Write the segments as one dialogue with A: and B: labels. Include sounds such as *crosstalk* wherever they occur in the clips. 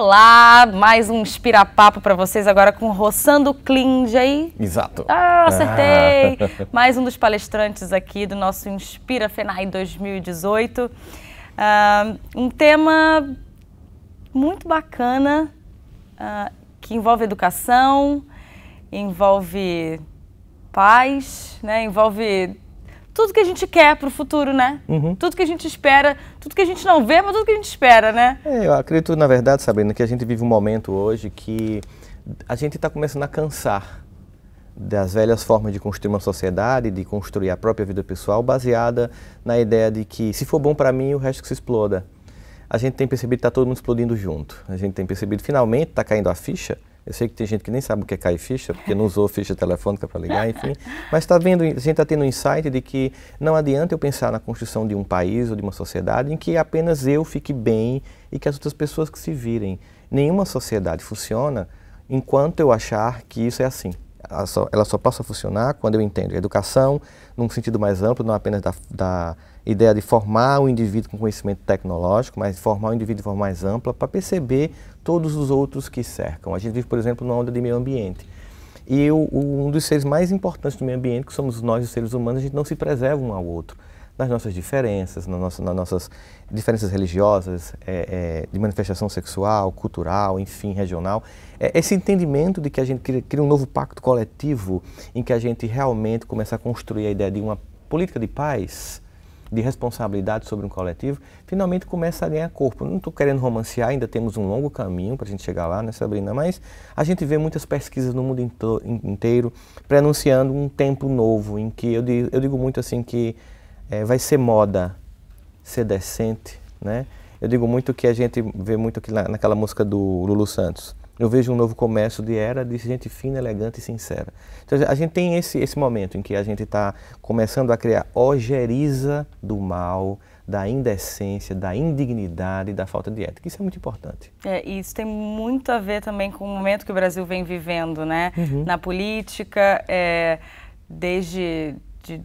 A: Olá, mais um Espirapapo para vocês agora com Roçando Klinge aí.
B: Exato. Ah, acertei! Ah. *laughs*
A: Mais um dos palestrantes aqui do nosso Inspira FENAI 2018. Uh, ah, um tema muito bacana uh, que envolve educação, envolve paz, né? envolve tudo que a gente quer para o futuro, né? Uhum. Tudo que a gente espera, tudo que a gente não vê, mas tudo que a gente espera, né?
B: É, eu acredito, na verdade, Sabrina, que a gente vive um momento hoje que a gente está começando a cansar das velhas formas de construir uma sociedade, de construir a própria vida pessoal, baseada na ideia de que se for bom para mim, o resto que se exploda. A gente tem percebido que está todo mundo explodindo junto. A gente tem percebido finalmente está caindo a ficha eu sei que tem gente que nem sabe o que é cair ficha, porque não usou ficha telefônica para ligar, enfim. Mas está vendo, a gente está tendo um insight de que não adianta eu pensar na construção de um país ou de uma sociedade em que apenas eu fique bem e que as outras pessoas que se virem. Nenhuma sociedade funciona enquanto eu achar que isso é assim ela só, ela só passa a funcionar quando eu entendo educação num sentido mais amplo, não apenas da, da ideia de formar o indivíduo com conhecimento tecnológico, mas formar o indivíduo de forma mais ampla para perceber todos os outros que cercam. A gente vive, por exemplo, numa onda de meio ambiente. E eu, um dos seres mais importantes do meio ambiente, que somos nós, os seres humanos, a gente não se preserva um ao outro nas nossas diferenças, nas nossas diferenças religiosas, é, é, de manifestação sexual, cultural, enfim, regional. É, esse entendimento de que a gente cria, cria, um novo pacto coletivo em que a gente realmente começa a construir a ideia de uma política de paz, de responsabilidade sobre um coletivo, finalmente começa a ganhar corpo. Não estou querendo romancear, ainda temos um longo caminho para a gente chegar lá, né, Sabrina? Mas a gente vê muitas pesquisas no mundo inteiro prenunciando um tempo novo, em que eu digo, eu digo muito assim que é, vai ser moda ser decente, né? Eu digo muito que a gente vê muito aqui na, naquela música do Lulu Santos. Eu vejo um novo comércio de era de gente fina, elegante e sincera. Então, a gente tem esse, esse momento em que a gente está começando a criar ojeriza do mal, da indecência, da indignidade, da falta de ética. Isso é muito importante.
A: É, e isso tem muito a ver também com o momento que o Brasil vem vivendo, né? Uhum. Na política, é, desde de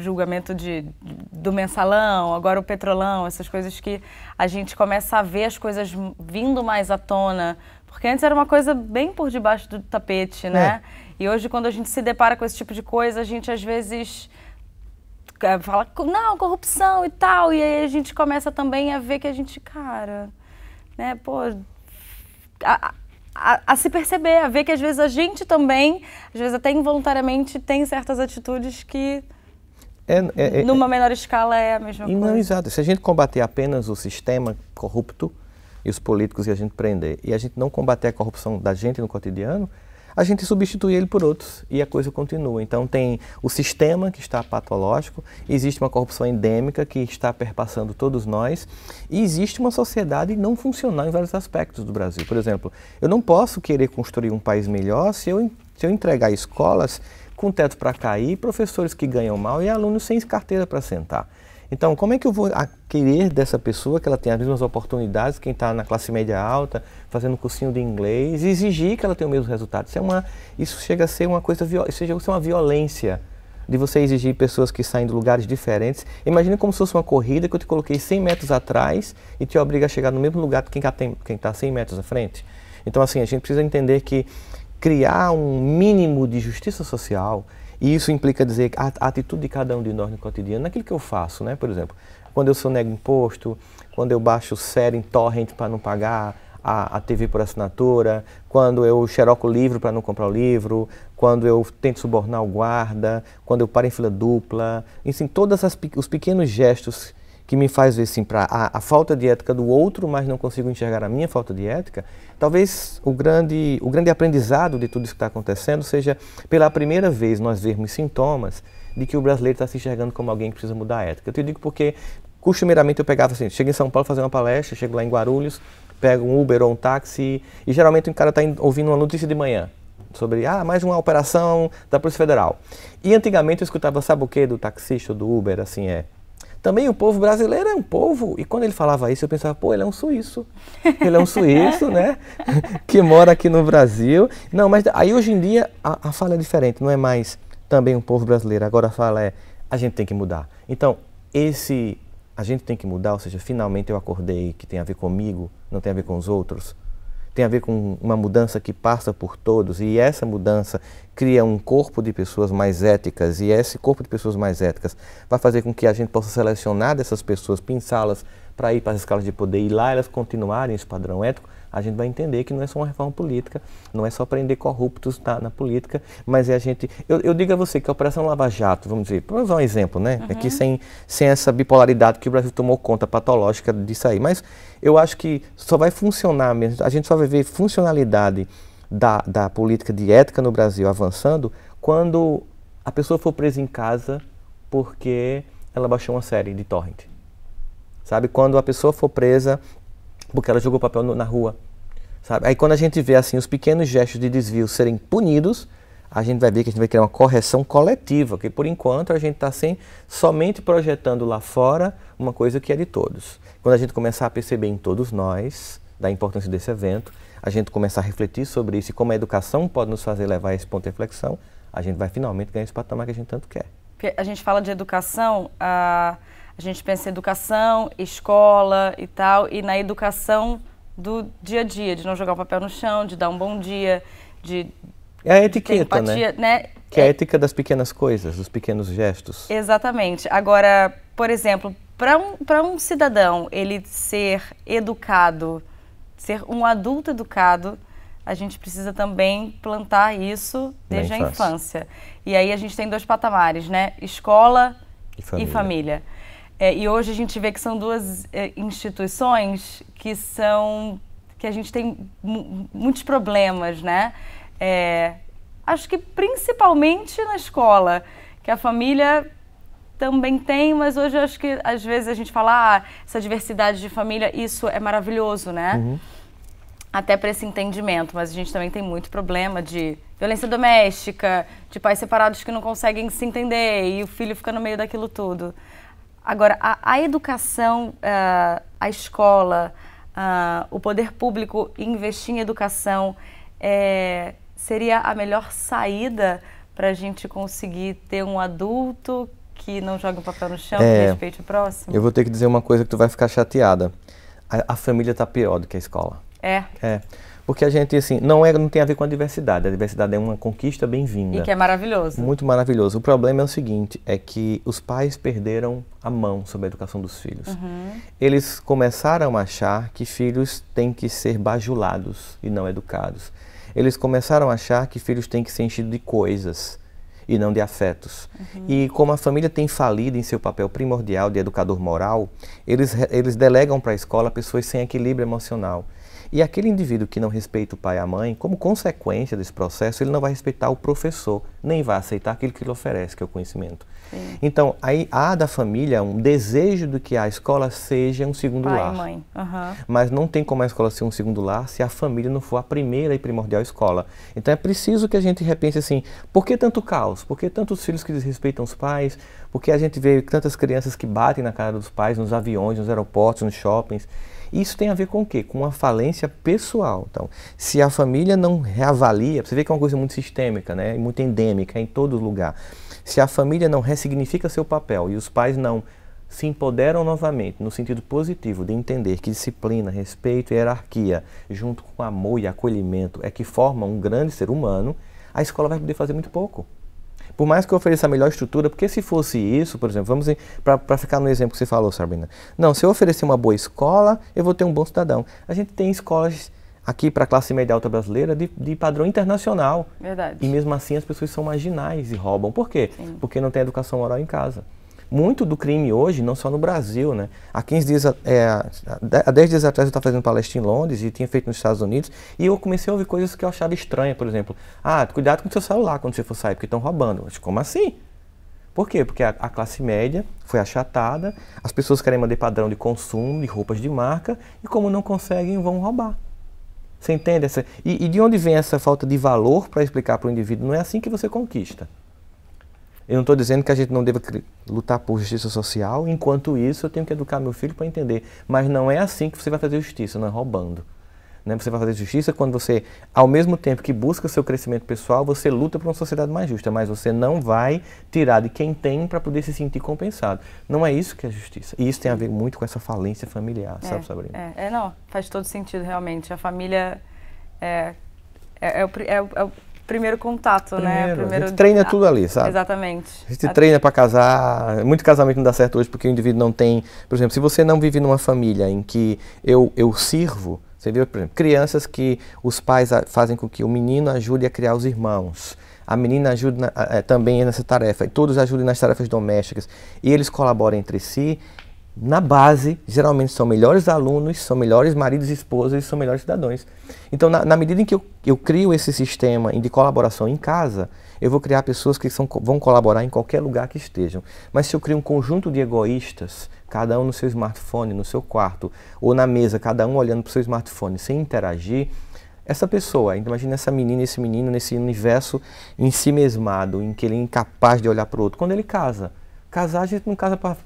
A: julgamento de, do mensalão, agora o petrolão, essas coisas que a gente começa a ver as coisas vindo mais à tona. Porque antes era uma coisa bem por debaixo do tapete, né? É. E hoje, quando a gente se depara com esse tipo de coisa, a gente às vezes é, fala, não, corrupção e tal. E aí a gente começa também a ver que a gente, cara, né, pô. A, a, a, se perceber, a ver que às vezes a gente também, às vezes até involuntariamente, tem certas atitudes que é, é, é, Numa é. menor escala é a mesma coisa. Não,
B: exato. Se a gente combater apenas o sistema corrupto e os políticos e a gente prender, e a gente não combater a corrupção da gente no cotidiano, a gente substitui ele por outros e a coisa continua. Então tem o sistema que está patológico, existe uma corrupção endêmica que está perpassando todos nós e existe uma sociedade não funcional em vários aspectos do Brasil. Por exemplo, eu não posso querer construir um país melhor se eu, se eu entregar escolas com teto para cair, professores que ganham mal e alunos sem carteira para sentar. Então, como é que eu vou querer dessa pessoa que ela tenha as mesmas oportunidades, quem está na classe média alta, fazendo cursinho de inglês, exigir que ela tenha o mesmo resultado? Isso, é uma, isso chega a ser uma coisa, isso chega a ser uma violência de você exigir pessoas que saem de lugares diferentes. Imagina como se fosse uma corrida que eu te coloquei 100 metros atrás e te obriga a chegar no mesmo lugar que quem está 100 tá metros à frente. Então, assim, a gente precisa entender que criar um mínimo de justiça social, e isso implica dizer a, a atitude de cada um de nós no cotidiano, naquilo que eu faço, né? Por exemplo, quando eu sonego imposto, quando eu baixo série em torrent para não pagar a, a, TV por assinatura, quando eu xeroco o livro para não comprar o livro, quando eu tento subornar o guarda, quando eu paro em fila dupla, enfim, todos os pequenos gestos que me faz ver assim, para a, a, falta de ética do outro, mas não consigo enxergar a minha falta de ética, talvez o grande, o grande aprendizado de tudo isso que está acontecendo seja pela primeira vez nós vermos sintomas de que o brasileiro está se enxergando como alguém que precisa mudar a ética. Eu te digo porque costumeiramente eu pegava assim, chego em São Paulo fazer uma palestra, chego lá em Guarulhos, pego um Uber ou um táxi e geralmente o cara está ouvindo uma notícia de manhã sobre ah, mais uma operação da Polícia Federal. E antigamente eu escutava sabe o que do taxista ou do Uber, assim é, também o povo brasileiro é um povo, e quando ele falava isso, eu pensava, pô, ele é um suíço. Ele é um suíço, né? *laughs* que mora aqui no Brasil. Não, mas aí hoje em dia a, a fala é diferente, não é mais também um povo brasileiro. Agora a fala é, a gente tem que mudar. Então, esse a gente tem que mudar, ou seja, finalmente eu acordei que tem a ver comigo, não tem a ver com os outros tem a ver com uma mudança que passa por todos e essa mudança cria um corpo de pessoas mais éticas e esse corpo de pessoas mais éticas vai fazer com que a gente possa selecionar dessas pessoas, pensá-las para ir para as escalas de poder e lá elas continuarem esse padrão ético, a gente vai entender que não é só uma reforma política, não é só prender corruptos na, na política, mas é a gente. Eu, eu, digo a você que a Operação Lava Jato, vamos dizer, para usar um exemplo, né? Uhum. Aqui sem, sem essa bipolaridade que o Brasil tomou conta patológica disso aí. Mas eu acho que só vai funcionar mesmo, a gente só vai ver funcionalidade da, da política de ética no Brasil avançando quando a pessoa for presa em casa porque ela baixou uma série de torrent. Sabe? Quando a pessoa for presa porque ela jogou papel no, na rua. Sabe? Aí quando a gente vê assim os pequenos gestos de desvio serem punidos, a gente vai ver que a gente vai criar uma correção coletiva, que por enquanto a gente está assim, somente projetando lá fora uma coisa que é de todos. Quando a gente começar a perceber em todos nós da importância desse evento, a gente começar a refletir sobre isso e como a educação pode nos fazer levar a esse ponto de reflexão, a gente vai finalmente ganhar esse patamar que a gente tanto quer.
A: Porque a gente fala de educação, a... Ah, a gente pensa em educação, escola e tal, e na educação do dia a dia, de não jogar o papel no chão, de dar um bom dia, de.
B: É a etiqueta, né? empatia, né? né? Que é a ética das pequenas coisas, dos pequenos gestos.
A: Exatamente. Agora, por exemplo, para um, um cidadão ele ser educado, ser um adulto educado, a gente precisa também plantar isso desde infância. a infância. E aí a gente tem dois patamares, né? Escola e família. E família. É, e hoje a gente vê que são duas é, instituições que são que a gente tem muitos problemas, né? É, acho que principalmente na escola, que a família também tem, mas hoje acho que às vezes a gente fala ah, essa diversidade de família, isso é maravilhoso, né? Uhum. Até para esse entendimento, mas a gente também tem muito problema de violência doméstica, de pais separados que não conseguem se entender e o filho fica no meio daquilo tudo. Agora, a, a educação, uh, a escola, uh, o poder público investir em educação é, seria a melhor saída para a gente conseguir ter um adulto que não joga o um papel no chão, é, que respeite o próximo? Eu vou
B: ter que dizer uma coisa que tu vai ficar chateada. A, a família está pior do que a escola. É. É. Porque a gente, assim, não, é, não tem a ver com a diversidade. A diversidade é uma conquista bem-vinda. E que é maravilhoso. Muito maravilhoso. O problema é o seguinte, é que os pais perderam a mão sobre a educação dos filhos. Uhum. Eles começaram a achar que filhos têm que ser bajulados e não educados. Eles começaram a achar que filhos têm que ser enchidos de coisas e não de afetos. Uhum. E como a família tem falido em seu papel primordial de educador moral, eles, eles delegam para a escola pessoas sem equilíbrio emocional. E aquele indivíduo que não respeita o pai e a mãe, como consequência desse processo, ele não vai respeitar o professor, nem vai aceitar aquilo que ele oferece, que é o conhecimento. Sim. Então, aí há da família um desejo de que a escola seja um segundo pai lar. Mãe. Uhum. Mas não tem como a escola ser um segundo lar se a família não for a primeira e primordial escola. Então é preciso que a gente repense assim, por que tanto caos? Por que tantos filhos que desrespeitam os pais? Por que a gente vê tantas crianças que batem na cara dos pais nos aviões, nos aeroportos, nos shoppings? Isso tem a ver com o quê? Com uma falência pessoal. Então, se a família não reavalia, você vê que é uma coisa muito sistêmica, né? muito endêmica em todo lugar. Se a família não ressignifica seu papel e os pais não se empoderam novamente no sentido positivo de entender que disciplina, respeito e hierarquia, junto com amor e acolhimento, é que forma um grande ser humano, a escola vai poder fazer muito pouco. Por mais que eu ofereça a melhor estrutura, porque se fosse isso, por exemplo, vamos para ficar no exemplo que você falou, Sabrina. Não, se eu oferecer uma boa escola, eu vou ter um bom cidadão. A gente tem escolas aqui para a classe média alta brasileira de, de, padrão internacional. Verdade. E mesmo assim as pessoas são marginais e roubam. Por quê? Sim. Porque não tem educação oral em casa muito do crime hoje, não só no Brasil, né? Há 15 dias, é, há 10 dias atrás eu estava fazendo palestra em Londres e tinha feito nos Estados Unidos e eu comecei a ouvir coisas que eu achava estranha, por exemplo. Ah, cuidado com o seu celular quando você for sair, porque estão roubando. Mas como assim? Por quê? Porque a, a, classe média foi achatada, as pessoas querem manter padrão de consumo, de roupas de marca, e como não conseguem, vão roubar. Você entende? Essa, e, e de onde vem essa falta de valor para explicar para o indivíduo? Não é assim que você conquista. Eu não estou dizendo que a gente não deva lutar por justiça social, enquanto isso eu tenho que educar meu filho para entender. Mas não é assim que você vai fazer justiça, não é roubando. Né? Você vai fazer justiça quando você, ao mesmo tempo que busca seu crescimento pessoal, você luta por uma sociedade mais justa, mas você não vai tirar de quem tem para poder se sentir compensado. Não é isso que é justiça. E isso tem a ver muito com essa falência familiar, é, sabe, Sabrina?
A: É, é, não, faz todo sentido, realmente. A família é, é, é o é é primeiro contato, primeiro, né? Primeiro... A gente treina tudo ali, sabe? Exatamente. A gente
B: treina para casar. Muito casamento não dá certo hoje porque o indivíduo não tem. Por exemplo, se você não vive numa família em que eu, eu sirvo, você viu, por exemplo, crianças que os pais fazem com que o menino ajude a criar os irmãos a menina ajuda na, é, também nessa tarefa, e todos ajudem nas tarefas domésticas, e eles colaboram entre si, na base, geralmente são melhores alunos, são melhores maridos e esposas, são melhores cidadãos. Então, na, na medida em que eu, eu, crio esse sistema de colaboração em casa, eu vou criar pessoas que são, vão colaborar em qualquer lugar que estejam. Mas se eu crio um conjunto de egoístas, cada um no seu smartphone, no seu quarto, ou na mesa, cada um olhando para o seu smartphone sem interagir, essa pessoa, imagina essa menina, esse menino nesse universo em si mesmado, em que ele é incapaz de olhar para o outro, quando ele casa Casar, a gente não casa para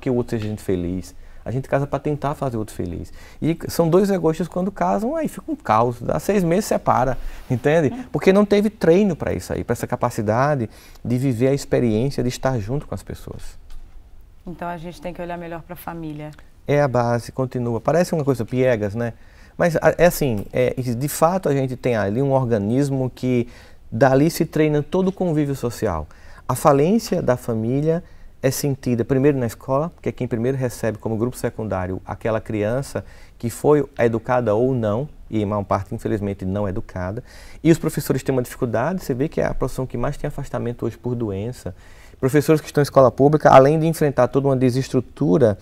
B: que o outro seja gente feliz. A gente casa para tentar fazer o outro feliz. E são dois egoístas quando casam, aí fica um caos. Dá seis meses, separa, entende? É. Porque não teve treino para isso aí, para essa capacidade de viver a experiência de estar junto com as pessoas.
A: Então a gente tem que olhar melhor para a família.
B: É a base, continua. Parece uma coisa piegas, né? Mas é assim, é, de fato a gente tem ali um organismo que dali se treina todo o convívio social. A falência da família é sentida primeiro na escola, porque quem primeiro recebe como grupo secundário aquela criança que foi educada ou não, e em maior parte infelizmente não educada. E os professores têm uma dificuldade, você vê que é a profissão que mais tem afastamento hoje por doença. Professores que estão em escola pública, além de enfrentar toda uma desestrutura,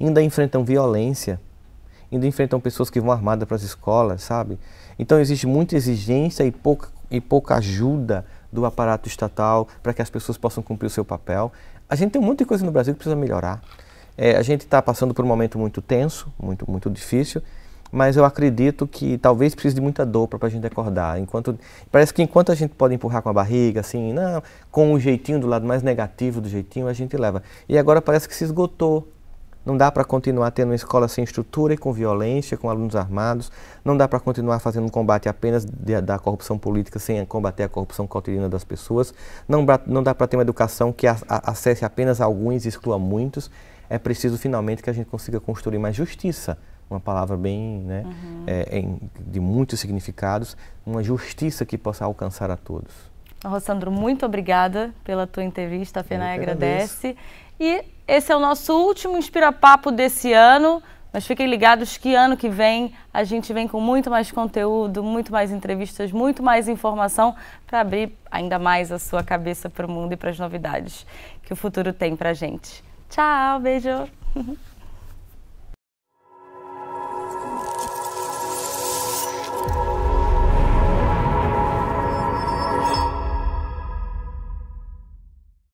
B: ainda enfrentam violência, ainda enfrentam pessoas que vão armadas para as escolas, sabe? Então existe muita exigência e pouca, e pouca ajuda do aparato estatal para que as pessoas possam cumprir o seu papel a gente tem um monte de coisa no Brasil que precisa melhorar. É, a gente está passando por um momento muito tenso, muito, muito difícil, mas eu acredito que talvez precise de muita dor para a gente acordar. Enquanto, parece que enquanto a gente pode empurrar com a barriga, assim, não, com o um jeitinho do lado mais negativo do jeitinho, a gente leva. E agora parece que se esgotou não dá para continuar tendo uma escola sem estrutura e com violência, com alunos armados. Não dá para continuar fazendo um combate apenas de, da corrupção política sem combater a corrupção cotidiana das pessoas. Não, não dá para ter uma educação que a, a, acesse apenas alguns e exclua muitos. É preciso finalmente que a gente consiga construir mais justiça. Uma palavra bem, né, uhum. é, em, de muitos significados, uma justiça que possa alcançar a todos.
A: Rossandro, muito obrigada pela tua entrevista. A FENAI agradece. E esse é o nosso último Inspira Papo desse ano. Mas fiquem ligados que ano que vem a gente vem com muito mais conteúdo, muito mais entrevistas, muito mais informação para abrir ainda mais a sua cabeça para o mundo e para as novidades que o futuro tem para gente. Tchau, beijo! *laughs*